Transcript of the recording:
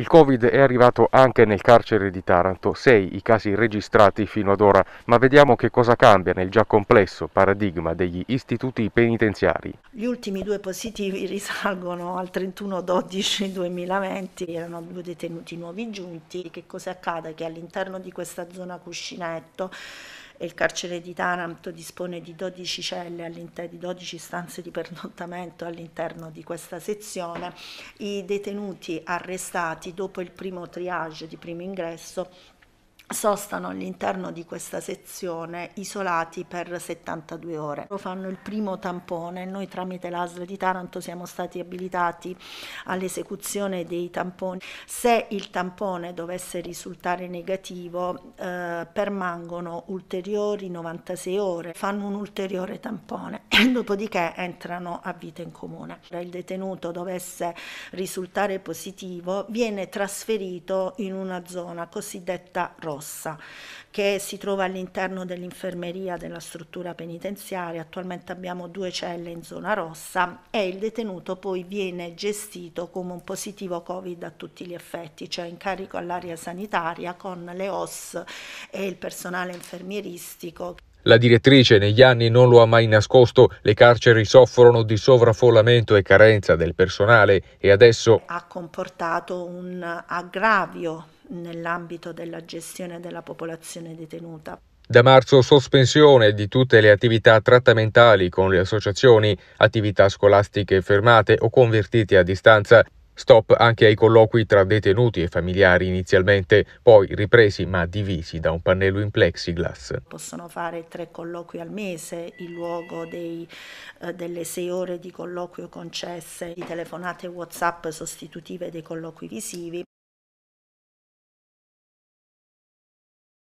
Il Covid è arrivato anche nel carcere di Taranto, 6 i casi registrati fino ad ora, ma vediamo che cosa cambia nel già complesso paradigma degli istituti penitenziari. Gli ultimi due positivi risalgono al 31-12-2020, erano due detenuti nuovi giunti. Che cosa accade? Che all'interno di questa zona cuscinetto e il carcere di Taranto dispone di 12 celle, di 12 stanze di pernottamento all'interno di questa sezione, i detenuti arrestati dopo il primo triage di primo ingresso sostano all'interno di questa sezione isolati per 72 ore. Lo Fanno il primo tampone, noi tramite l'ASL di Taranto siamo stati abilitati all'esecuzione dei tamponi. Se il tampone dovesse risultare negativo eh, permangono ulteriori 96 ore, fanno un ulteriore tampone, dopodiché entrano a vita in comune. Se il detenuto dovesse risultare positivo viene trasferito in una zona cosiddetta rossa Rossa, che si trova all'interno dell'infermeria della struttura penitenziaria. Attualmente abbiamo due celle in zona rossa e il detenuto poi viene gestito come un positivo Covid a tutti gli effetti, cioè in carico all'area sanitaria con le OS e il personale infermieristico. La direttrice negli anni non lo ha mai nascosto, le carceri soffrono di sovraffollamento e carenza del personale e adesso ha comportato un aggravio nell'ambito della gestione della popolazione detenuta. Da marzo sospensione di tutte le attività trattamentali con le associazioni, attività scolastiche fermate o convertite a distanza. Stop anche ai colloqui tra detenuti e familiari inizialmente, poi ripresi ma divisi da un pannello in plexiglass. Possono fare tre colloqui al mese in luogo dei, eh, delle sei ore di colloquio concesse, di telefonate WhatsApp sostitutive dei colloqui visivi.